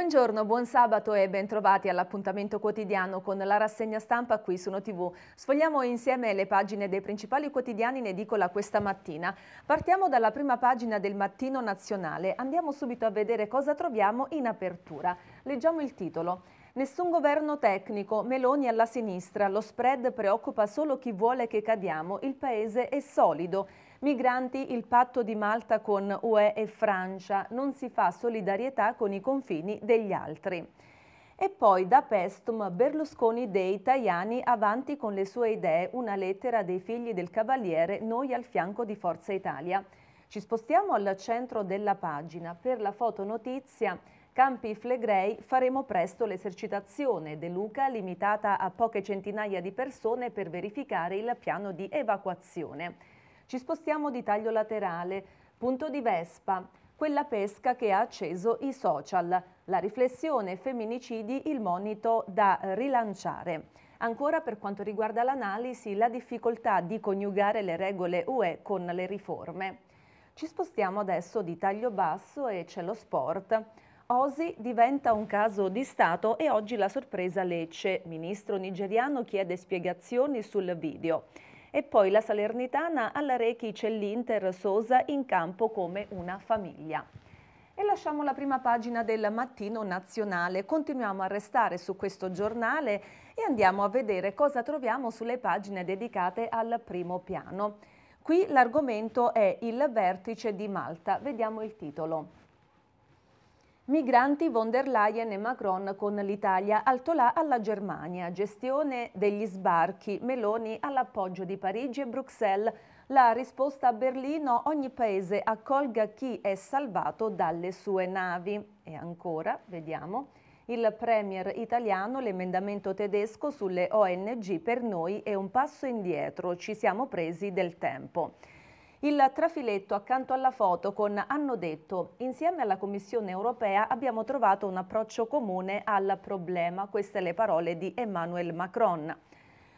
Buongiorno, buon sabato e bentrovati all'appuntamento quotidiano con la rassegna stampa qui su NoTV. Sfogliamo insieme le pagine dei principali quotidiani in edicola questa mattina. Partiamo dalla prima pagina del Mattino Nazionale. Andiamo subito a vedere cosa troviamo in apertura. Leggiamo il titolo. Nessun governo tecnico, Meloni alla sinistra, lo spread preoccupa solo chi vuole che cadiamo, il paese è solido. Migranti, il patto di Malta con UE e Francia. Non si fa solidarietà con i confini degli altri. E poi da Pestum, Berlusconi dei Tajani avanti con le sue idee, una lettera dei figli del Cavaliere, noi al fianco di Forza Italia. Ci spostiamo al centro della pagina per la fotonotizia. Campi Flegrei faremo presto l'esercitazione De Luca limitata a poche centinaia di persone per verificare il piano di evacuazione. Ci spostiamo di taglio laterale, punto di Vespa, quella pesca che ha acceso i social. La riflessione femminicidi, il monito da rilanciare. Ancora per quanto riguarda l'analisi, la difficoltà di coniugare le regole UE con le riforme. Ci spostiamo adesso di taglio basso e c'è lo sport. Osi diventa un caso di Stato e oggi la sorpresa Lecce. Ministro nigeriano chiede spiegazioni sul video e poi la Salernitana alla Rechi c'è l'Inter Sosa in campo come una famiglia. E lasciamo la prima pagina del Mattino Nazionale. Continuiamo a restare su questo giornale e andiamo a vedere cosa troviamo sulle pagine dedicate al primo piano. Qui l'argomento è il vertice di Malta. Vediamo il titolo. Migranti von der Leyen e Macron con l'Italia, Altolà alla Germania, gestione degli sbarchi, Meloni all'appoggio di Parigi e Bruxelles. La risposta a Berlino, ogni paese accolga chi è salvato dalle sue navi. E ancora, vediamo, il premier italiano, l'emendamento tedesco sulle ONG per noi è un passo indietro, ci siamo presi del tempo. Il trafiletto accanto alla foto con hanno detto insieme alla Commissione europea abbiamo trovato un approccio comune al problema, queste le parole di Emmanuel Macron.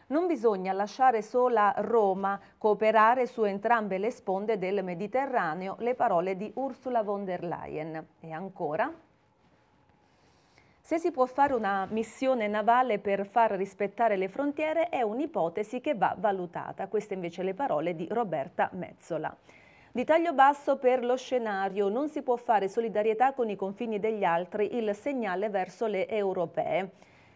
Non bisogna lasciare sola Roma, cooperare su entrambe le sponde del Mediterraneo, le parole di Ursula von der Leyen. E ancora... Se si può fare una missione navale per far rispettare le frontiere è un'ipotesi che va valutata. Queste invece le parole di Roberta Mezzola. Di taglio basso per lo scenario, non si può fare solidarietà con i confini degli altri, il segnale verso le europee.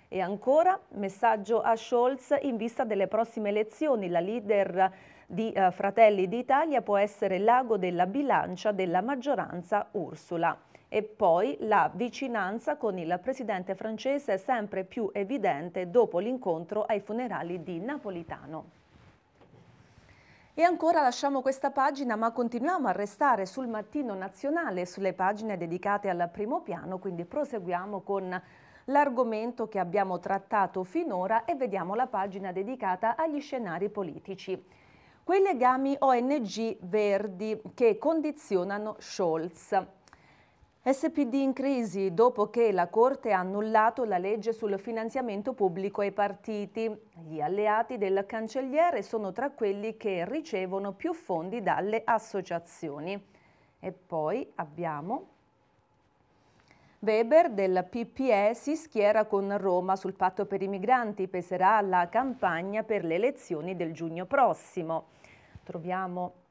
E ancora, messaggio a Scholz in vista delle prossime elezioni, la leader di eh, Fratelli d'Italia può essere l'ago della bilancia della maggioranza Ursula e poi la vicinanza con il presidente francese è sempre più evidente dopo l'incontro ai funerali di Napolitano. E ancora lasciamo questa pagina ma continuiamo a restare sul mattino nazionale, sulle pagine dedicate al primo piano, quindi proseguiamo con l'argomento che abbiamo trattato finora e vediamo la pagina dedicata agli scenari politici. Quei legami ONG verdi che condizionano Scholz. SPD in crisi dopo che la Corte ha annullato la legge sul finanziamento pubblico ai partiti. Gli alleati del cancelliere sono tra quelli che ricevono più fondi dalle associazioni. E poi abbiamo Weber del PPE si schiera con Roma sul patto per i migranti, peserà la campagna per le elezioni del giugno prossimo. Troviamo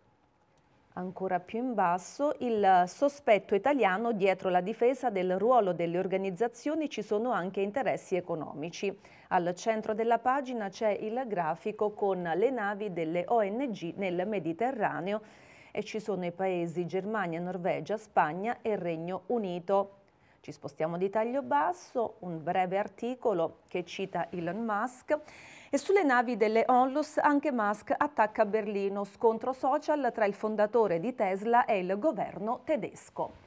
Ancora più in basso, il sospetto italiano dietro la difesa del ruolo delle organizzazioni ci sono anche interessi economici. Al centro della pagina c'è il grafico con le navi delle ONG nel Mediterraneo e ci sono i paesi Germania, Norvegia, Spagna e Regno Unito. Ci spostiamo di taglio basso, un breve articolo che cita Elon Musk e sulle navi delle Onlus anche Musk attacca Berlino, scontro social tra il fondatore di Tesla e il governo tedesco.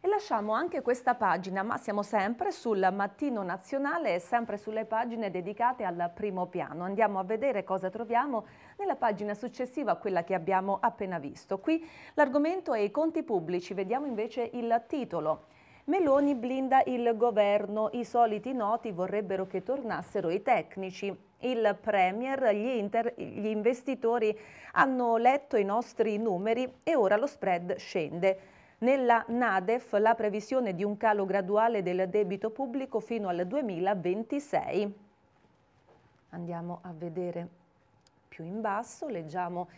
E lasciamo anche questa pagina, ma siamo sempre sul Mattino Nazionale e sempre sulle pagine dedicate al primo piano. Andiamo a vedere cosa troviamo nella pagina successiva a quella che abbiamo appena visto. Qui l'argomento è i conti pubblici, vediamo invece il titolo. Meloni blinda il governo, i soliti noti vorrebbero che tornassero i tecnici. Il Premier, gli, inter, gli investitori hanno letto i nostri numeri e ora lo spread scende. Nella NADEF la previsione di un calo graduale del debito pubblico fino al 2026. Andiamo a vedere più in basso, leggiamo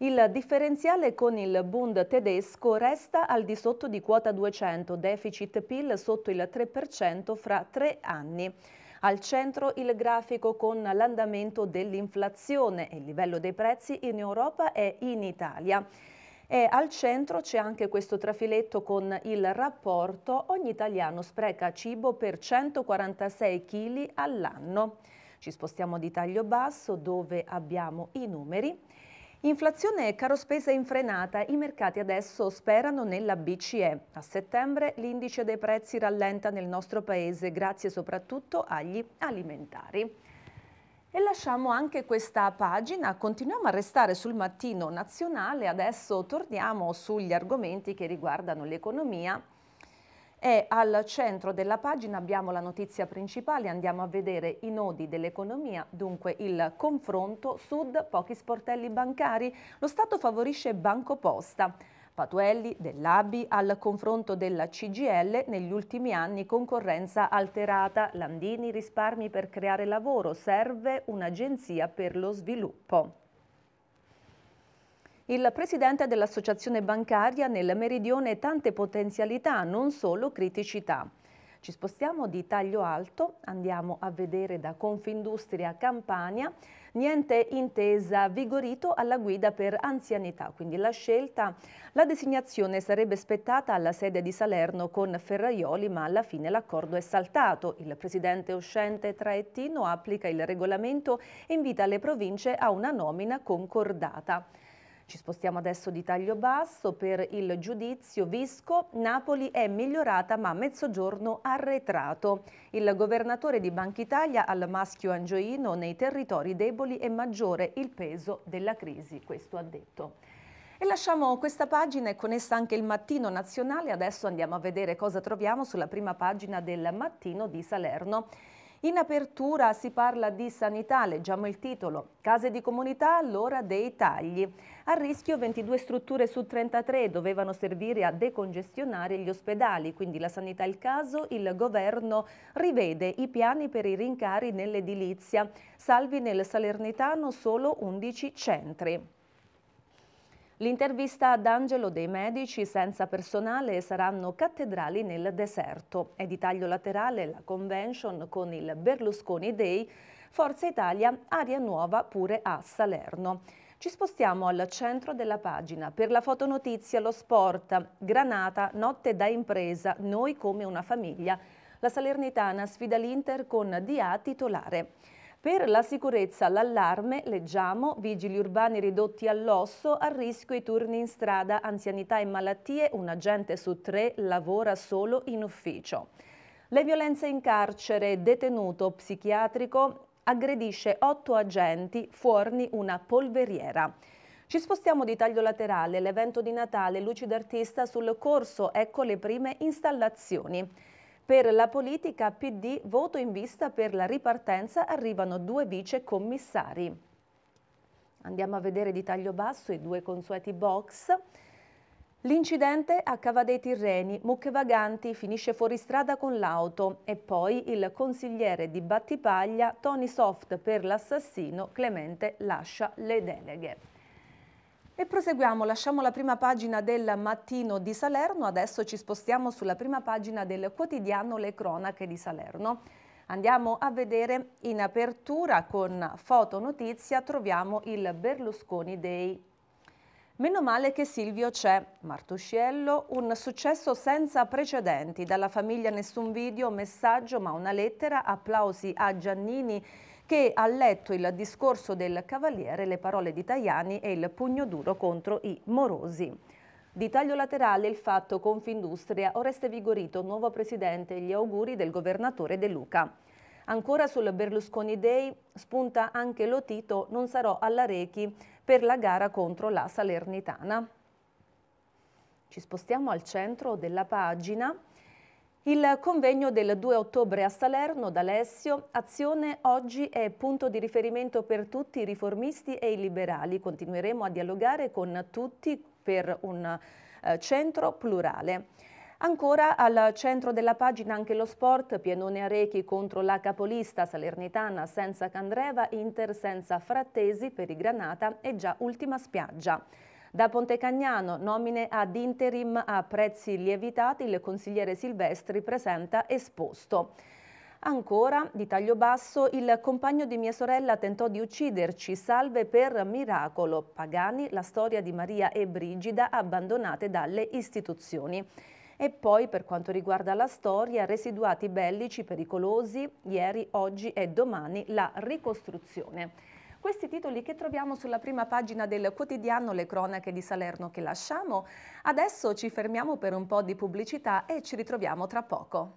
il differenziale con il Bund tedesco resta al di sotto di quota 200, deficit PIL sotto il 3% fra tre anni. Al centro il grafico con l'andamento dell'inflazione e il livello dei prezzi in Europa e in Italia. E al centro c'è anche questo trafiletto con il rapporto ogni italiano spreca cibo per 146 kg all'anno. Ci spostiamo di taglio basso dove abbiamo i numeri. Inflazione e spesa infrenata, i mercati adesso sperano nella BCE. A settembre l'indice dei prezzi rallenta nel nostro paese grazie soprattutto agli alimentari. E lasciamo anche questa pagina, continuiamo a restare sul mattino nazionale, adesso torniamo sugli argomenti che riguardano l'economia e al centro della pagina abbiamo la notizia principale, andiamo a vedere i nodi dell'economia, dunque il confronto sud, pochi sportelli bancari, lo Stato favorisce Banco Posta. Patuelli dell'ABI al confronto della CGL negli ultimi anni concorrenza alterata, Landini risparmi per creare lavoro, serve un'agenzia per lo sviluppo. Il presidente dell'associazione bancaria nel meridione tante potenzialità, non solo criticità. Ci spostiamo di taglio alto, andiamo a vedere da Confindustria Campania, niente intesa Vigorito alla guida per anzianità, quindi la scelta, la designazione sarebbe spettata alla sede di Salerno con Ferraioli, ma alla fine l'accordo è saltato. Il presidente uscente Traettino applica il regolamento e invita le province a una nomina concordata. Ci spostiamo adesso di taglio basso per il giudizio Visco. Napoli è migliorata ma mezzogiorno arretrato. Il governatore di Banca Italia al maschio angioino nei territori deboli è maggiore il peso della crisi, questo ha detto. E lasciamo questa pagina e con essa anche il Mattino Nazionale. Adesso andiamo a vedere cosa troviamo sulla prima pagina del Mattino di Salerno. In apertura si parla di sanità, leggiamo il titolo. Case di comunità all'ora dei tagli. A rischio 22 strutture su 33 dovevano servire a decongestionare gli ospedali, quindi la sanità è il caso, il governo rivede i piani per i rincari nell'edilizia, salvi nel Salernitano solo 11 centri. L'intervista ad Angelo dei medici senza personale saranno cattedrali nel deserto È di taglio laterale la convention con il Berlusconi Day Forza Italia aria nuova pure a Salerno. Ci spostiamo al centro della pagina. Per la fotonotizia, lo sport, Granata, notte da impresa, noi come una famiglia. La Salernitana sfida l'Inter con DA titolare. Per la sicurezza, l'allarme, leggiamo, vigili urbani ridotti all'osso, a rischio i turni in strada, anzianità e malattie, un agente su tre lavora solo in ufficio. Le violenze in carcere, detenuto psichiatrico, aggredisce otto agenti, fuorni una polveriera. Ci spostiamo di taglio laterale, l'evento di Natale, luci d'artista sul corso, ecco le prime installazioni. Per la politica PD voto in vista per la ripartenza arrivano due vice commissari. Andiamo a vedere di taglio basso i due consueti box. L'incidente a Cava dei Tirreni, mucche vaganti, finisce fuori strada con l'auto e poi il consigliere di Battipaglia, Tony Soft per l'assassino, Clemente lascia le deleghe. E proseguiamo, lasciamo la prima pagina del mattino di Salerno, adesso ci spostiamo sulla prima pagina del quotidiano Le Cronache di Salerno. Andiamo a vedere in apertura con foto notizia, troviamo il Berlusconi dei... Meno male che Silvio c'è. Martusciello, un successo senza precedenti. Dalla famiglia nessun video, messaggio ma una lettera, applausi a Giannini che ha letto il discorso del Cavaliere, le parole di Tajani e il pugno duro contro i morosi. Di taglio laterale il fatto Confindustria, Oreste Vigorito, nuovo presidente, gli auguri del governatore De Luca. Ancora sul Berlusconi Day spunta anche Lotito, non sarò alla Rechi per la gara contro la Salernitana. Ci spostiamo al centro della pagina. Il convegno del 2 ottobre a Salerno d'Alessio, Azione oggi è punto di riferimento per tutti i riformisti e i liberali. Continueremo a dialogare con tutti per un eh, centro plurale. Ancora al centro della pagina anche lo sport, Pienone Arechi contro la capolista Salernitana senza Candreva, Inter senza Frattesi per i Granata e già ultima spiaggia. Da Pontecagnano, nomine ad interim a prezzi lievitati, il consigliere Silvestri presenta esposto. Ancora, di taglio basso, il compagno di mia sorella tentò di ucciderci, salve per miracolo. Pagani, la storia di Maria e Brigida abbandonate dalle istituzioni. E poi, per quanto riguarda la storia, residuati bellici pericolosi, ieri, oggi e domani la ricostruzione questi titoli che troviamo sulla prima pagina del quotidiano Le Cronache di Salerno che lasciamo. Adesso ci fermiamo per un po' di pubblicità e ci ritroviamo tra poco.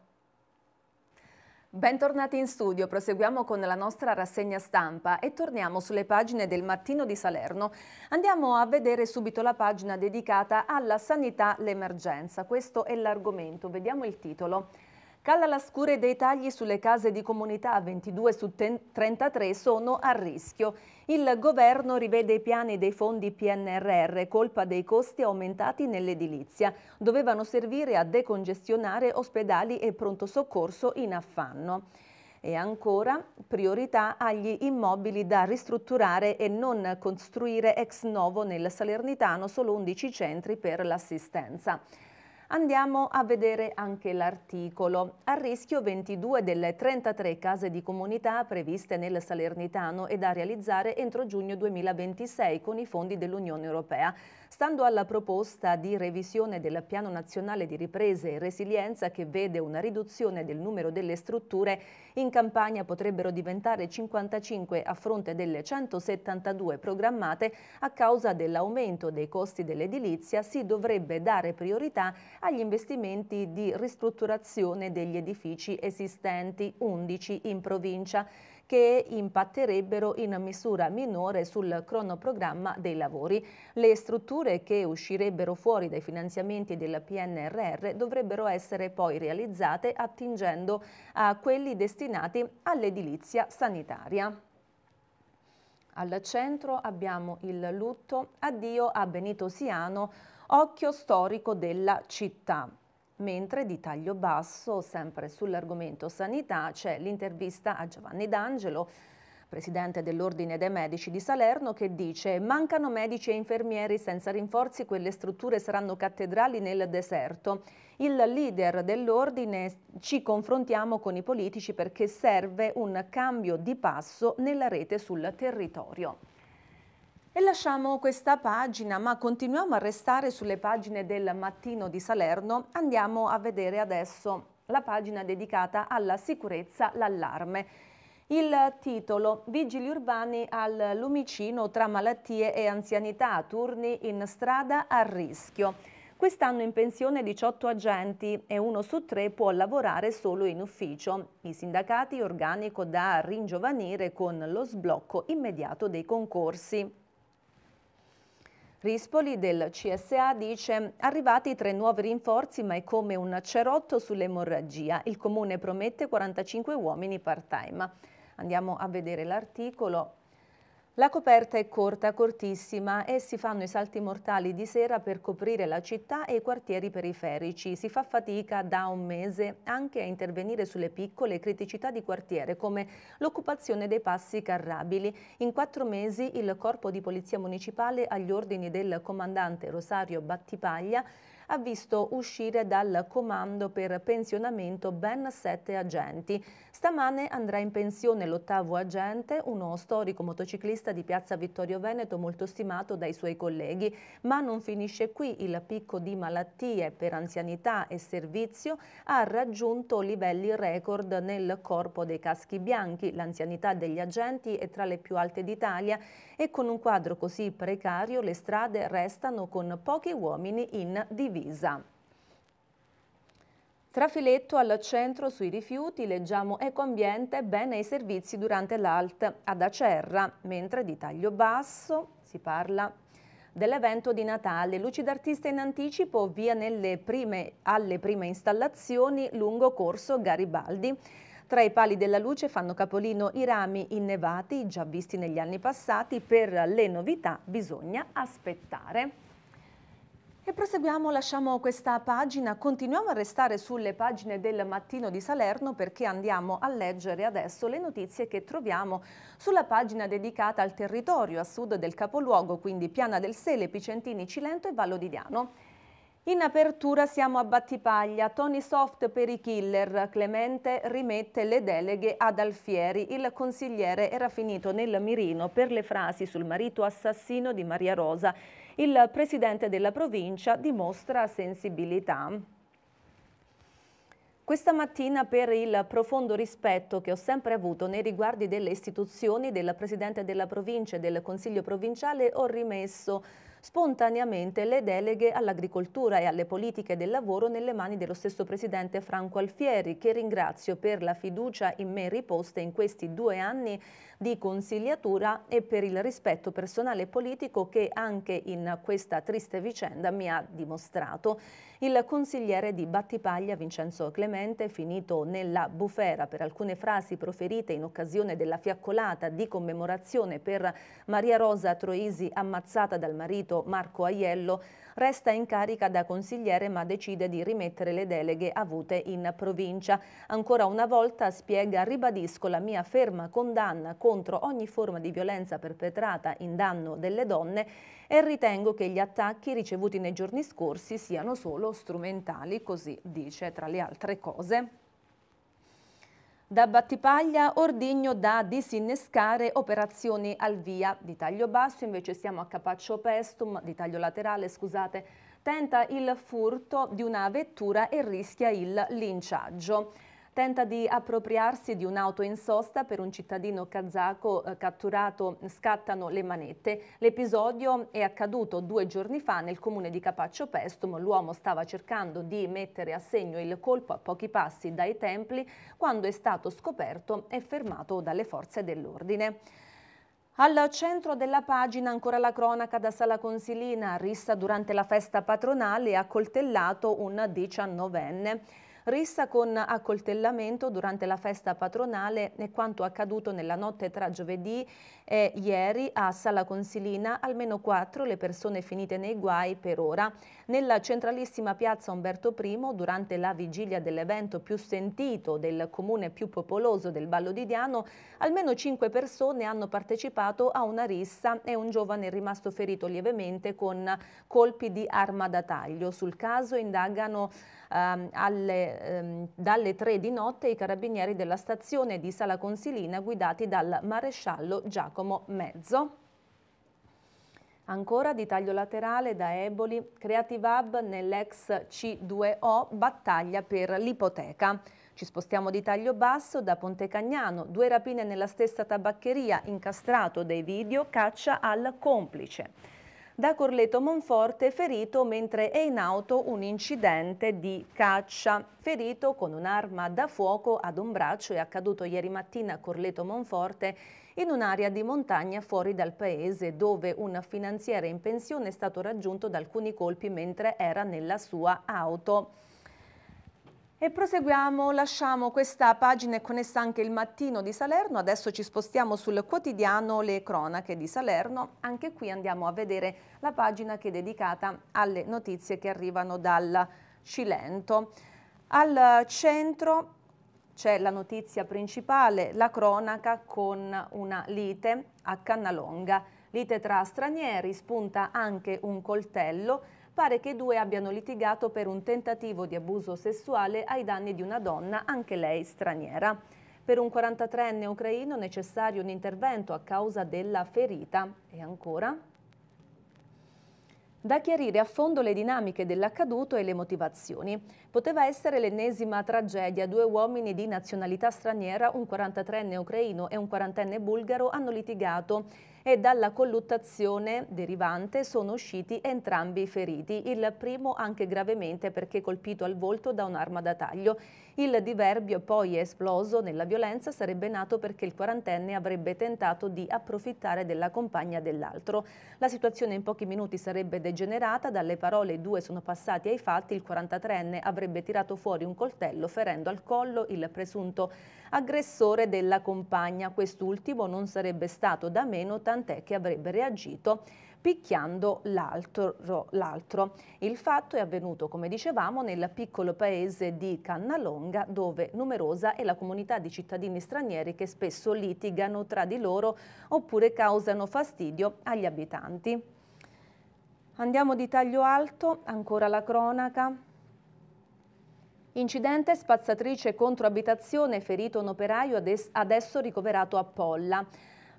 Bentornati in studio, proseguiamo con la nostra rassegna stampa e torniamo sulle pagine del Mattino di Salerno. Andiamo a vedere subito la pagina dedicata alla sanità, l'emergenza. Questo è l'argomento, vediamo il titolo. Cala la scure dei tagli sulle case di comunità, 22 su 33 sono a rischio. Il governo rivede i piani dei fondi PNRR, colpa dei costi aumentati nell'edilizia. Dovevano servire a decongestionare ospedali e pronto soccorso in affanno. E ancora priorità agli immobili da ristrutturare e non costruire ex novo nel Salernitano solo 11 centri per l'assistenza. Andiamo a vedere anche l'articolo. A rischio 22 delle 33 case di comunità previste nel Salernitano e da realizzare entro giugno 2026 con i fondi dell'Unione Europea. Stando alla proposta di revisione del Piano Nazionale di Ripresa e Resilienza che vede una riduzione del numero delle strutture, in campagna potrebbero diventare 55 a fronte delle 172 programmate a causa dell'aumento dei costi dell'edilizia si dovrebbe dare priorità agli investimenti di ristrutturazione degli edifici esistenti 11 in provincia che impatterebbero in misura minore sul cronoprogramma dei lavori. Le strutture che uscirebbero fuori dai finanziamenti del PNRR dovrebbero essere poi realizzate attingendo a quelli destinati all'edilizia sanitaria. Al centro abbiamo il lutto, addio a Benito Siano, occhio storico della città mentre di taglio basso, sempre sull'argomento sanità, c'è l'intervista a Giovanni D'Angelo, presidente dell'Ordine dei Medici di Salerno, che dice mancano medici e infermieri senza rinforzi, quelle strutture saranno cattedrali nel deserto. Il leader dell'Ordine ci confrontiamo con i politici perché serve un cambio di passo nella rete sul territorio. E lasciamo questa pagina, ma continuiamo a restare sulle pagine del Mattino di Salerno. Andiamo a vedere adesso la pagina dedicata alla sicurezza, l'allarme. Il titolo Vigili urbani al lumicino tra malattie e anzianità, turni in strada a rischio. Quest'anno in pensione 18 agenti e uno su tre può lavorare solo in ufficio. I sindacati organico da ringiovanire con lo sblocco immediato dei concorsi. Rispoli del CSA dice arrivati tre nuovi rinforzi ma è come un cerotto sull'emorragia. Il comune promette 45 uomini part-time. Andiamo a vedere l'articolo. La coperta è corta, cortissima e si fanno i salti mortali di sera per coprire la città e i quartieri periferici. Si fa fatica da un mese anche a intervenire sulle piccole criticità di quartiere come l'occupazione dei passi carrabili. In quattro mesi il Corpo di Polizia Municipale agli ordini del comandante Rosario Battipaglia ha visto uscire dal comando per pensionamento ben sette agenti. Stamane andrà in pensione l'ottavo agente, uno storico motociclista di Piazza Vittorio Veneto molto stimato dai suoi colleghi. Ma non finisce qui il picco di malattie per anzianità e servizio ha raggiunto livelli record nel corpo dei caschi bianchi. L'anzianità degli agenti è tra le più alte d'Italia e con un quadro così precario le strade restano con pochi uomini in divisione. Pisa. Trafiletto al centro sui rifiuti, leggiamo Ecoambiente, bene ai servizi durante l'ALT ad Acerra, mentre di taglio basso si parla dell'evento di Natale. Luci d'artista in anticipo, via prime, alle prime installazioni lungo corso Garibaldi. Tra i pali della luce fanno capolino i rami innevati, già visti negli anni passati. Per le novità bisogna aspettare. E proseguiamo, lasciamo questa pagina, continuiamo a restare sulle pagine del mattino di Salerno perché andiamo a leggere adesso le notizie che troviamo sulla pagina dedicata al territorio a sud del capoluogo, quindi Piana del Sele, Picentini, Cilento e Vallo di Diano. In apertura siamo a Battipaglia, Tony Soft per i killer, Clemente rimette le deleghe ad Alfieri, il consigliere era finito nel mirino per le frasi sul marito assassino di Maria Rosa il presidente della provincia dimostra sensibilità. Questa mattina per il profondo rispetto che ho sempre avuto nei riguardi delle istituzioni, del Presidente della provincia e del Consiglio provinciale ho rimesso spontaneamente le deleghe all'agricoltura e alle politiche del lavoro nelle mani dello stesso presidente Franco Alfieri, che ringrazio per la fiducia in me riposta in questi due anni di consigliatura e per il rispetto personale e politico che anche in questa triste vicenda mi ha dimostrato il consigliere di Battipaglia Vincenzo Clemente, finito nella bufera per alcune frasi proferite in occasione della fiaccolata di commemorazione per Maria Rosa Troisi ammazzata dal marito Marco Aiello, resta in carica da consigliere ma decide di rimettere le deleghe avute in provincia. Ancora una volta spiega ribadisco la mia ferma condanna contro ogni forma di violenza perpetrata in danno delle donne e ritengo che gli attacchi ricevuti nei giorni scorsi siano solo strumentali, così dice tra le altre cose. Da Battipaglia, ordigno da disinnescare, operazioni al via. Di taglio basso invece siamo a Capaccio Pestum, di taglio laterale, scusate, tenta il furto di una vettura e rischia il linciaggio tenta di appropriarsi di un'auto in sosta per un cittadino kazako eh, catturato, scattano le manette. L'episodio è accaduto due giorni fa nel comune di Capaccio Pestum. L'uomo stava cercando di mettere a segno il colpo a pochi passi dai templi quando è stato scoperto e fermato dalle forze dell'ordine. Al centro della pagina ancora la cronaca da Sala Consilina, rissa durante la festa patronale, ha coltellato un diciannovenne rissa con accoltellamento durante la festa patronale è quanto accaduto nella notte tra giovedì e ieri a Sala Consilina, almeno quattro le persone finite nei guai per ora. Nella centralissima piazza Umberto I, durante la vigilia dell'evento più sentito del comune più popoloso del Ballo di Diano, almeno cinque persone hanno partecipato a una rissa e un giovane è rimasto ferito lievemente con colpi di arma da taglio. Sul caso indagano ehm, alle ehm, dalle 3 di notte i carabinieri della stazione di Sala Consilina guidati dal maresciallo Giacomo Mezzo. Ancora di taglio laterale da Eboli, Creative Hub nell'ex C2O, battaglia per l'ipoteca. Ci spostiamo di taglio basso da Ponte Cagnano, due rapine nella stessa tabaccheria, incastrato dei video, caccia al complice da Corleto Monforte ferito mentre è in auto un incidente di caccia. Ferito con un'arma da fuoco ad un braccio è accaduto ieri mattina a Corleto Monforte in un'area di montagna fuori dal paese dove un finanziere in pensione è stato raggiunto da alcuni colpi mentre era nella sua auto. E proseguiamo, lasciamo questa pagina e con essa anche il mattino di Salerno. Adesso ci spostiamo sul quotidiano Le Cronache di Salerno. Anche qui andiamo a vedere la pagina che è dedicata alle notizie che arrivano dal Cilento. Al centro c'è la notizia principale, la cronaca con una lite a Cannalonga. Lite tra stranieri, spunta anche un coltello pare che i due abbiano litigato per un tentativo di abuso sessuale ai danni di una donna, anche lei straniera. Per un 43enne ucraino necessario un intervento a causa della ferita. E ancora? Da chiarire a fondo le dinamiche dell'accaduto e le motivazioni. Poteva essere l'ennesima tragedia. Due uomini di nazionalità straniera, un 43enne ucraino e un quarantenne bulgaro, hanno litigato e dalla colluttazione derivante sono usciti entrambi i feriti, il primo anche gravemente perché colpito al volto da un'arma da taglio. Il diverbio poi esploso nella violenza sarebbe nato perché il quarantenne avrebbe tentato di approfittare della compagna dell'altro. La situazione in pochi minuti sarebbe degenerata, dalle parole due sono passati ai fatti, il 43enne avrebbe tirato fuori un coltello ferendo al collo il presunto aggressore della compagna. Quest'ultimo non sarebbe stato da meno, tant'è che avrebbe reagito picchiando l'altro. Il fatto è avvenuto, come dicevamo, nel piccolo paese di Cannalonga, dove numerosa è la comunità di cittadini stranieri che spesso litigano tra di loro oppure causano fastidio agli abitanti. Andiamo di taglio alto, ancora la cronaca. Incidente spazzatrice contro abitazione, ferito un operaio adesso ricoverato a Polla.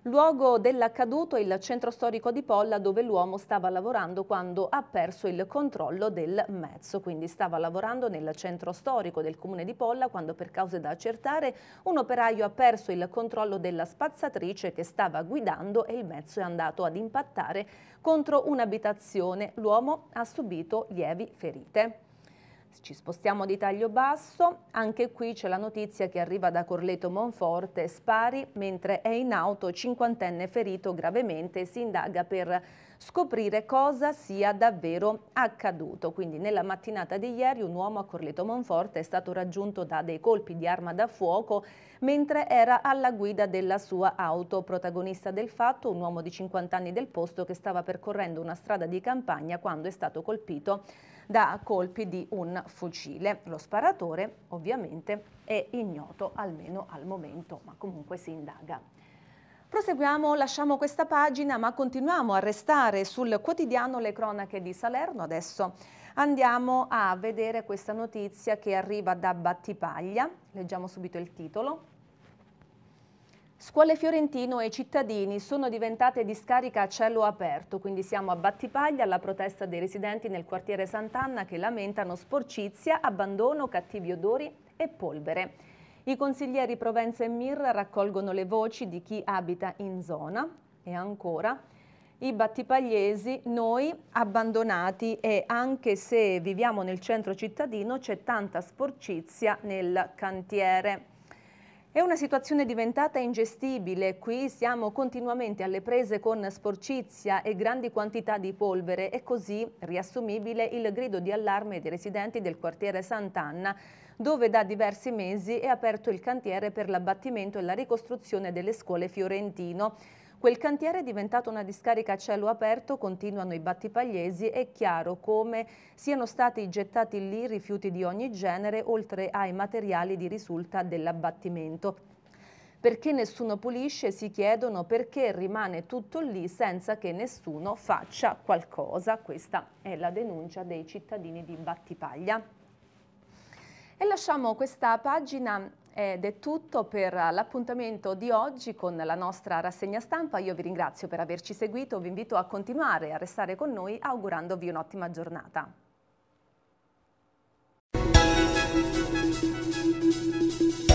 Luogo dell'accaduto è il centro storico di Polla dove l'uomo stava lavorando quando ha perso il controllo del mezzo, quindi stava lavorando nel centro storico del comune di Polla quando per cause da accertare un operaio ha perso il controllo della spazzatrice che stava guidando e il mezzo è andato ad impattare contro un'abitazione. L'uomo ha subito lievi ferite. Ci spostiamo di taglio basso, anche qui c'è la notizia che arriva da Corleto Monforte, spari mentre è in auto, cinquantenne ferito gravemente, si indaga per scoprire cosa sia davvero accaduto. Quindi nella mattinata di ieri un uomo a Corleto Monforte è stato raggiunto da dei colpi di arma da fuoco mentre era alla guida della sua auto. Protagonista del fatto, un uomo di 50 anni del posto che stava percorrendo una strada di campagna quando è stato colpito da colpi di un fucile. Lo sparatore ovviamente è ignoto almeno al momento, ma comunque si indaga. Proseguiamo, lasciamo questa pagina ma continuiamo a restare sul quotidiano Le Cronache di Salerno. Adesso andiamo a vedere questa notizia che arriva da Battipaglia. Leggiamo subito il titolo. Scuole Fiorentino e cittadini sono diventate discarica a cielo aperto, quindi siamo a Battipaglia alla protesta dei residenti nel quartiere Sant'Anna che lamentano sporcizia, abbandono, cattivi odori e polvere. I consiglieri Provenza e Mir raccolgono le voci di chi abita in zona e ancora i battipagliesi, noi abbandonati e anche se viviamo nel centro cittadino c'è tanta sporcizia nel cantiere. È una situazione diventata ingestibile, qui siamo continuamente alle prese con sporcizia e grandi quantità di polvere e così riassumibile il grido di allarme dei residenti del quartiere Sant'Anna dove da diversi mesi è aperto il cantiere per l'abbattimento e la ricostruzione delle scuole fiorentino. Quel cantiere è diventato una discarica a cielo aperto, continuano i battipagliesi, è chiaro come siano stati gettati lì rifiuti di ogni genere, oltre ai materiali di risulta dell'abbattimento. Perché nessuno pulisce, si chiedono perché rimane tutto lì senza che nessuno faccia qualcosa. Questa è la denuncia dei cittadini di Battipaglia. E lasciamo questa pagina ed eh, è tutto per l'appuntamento di oggi con la nostra rassegna stampa. Io vi ringrazio per averci seguito, vi invito a continuare a restare con noi augurandovi un'ottima giornata.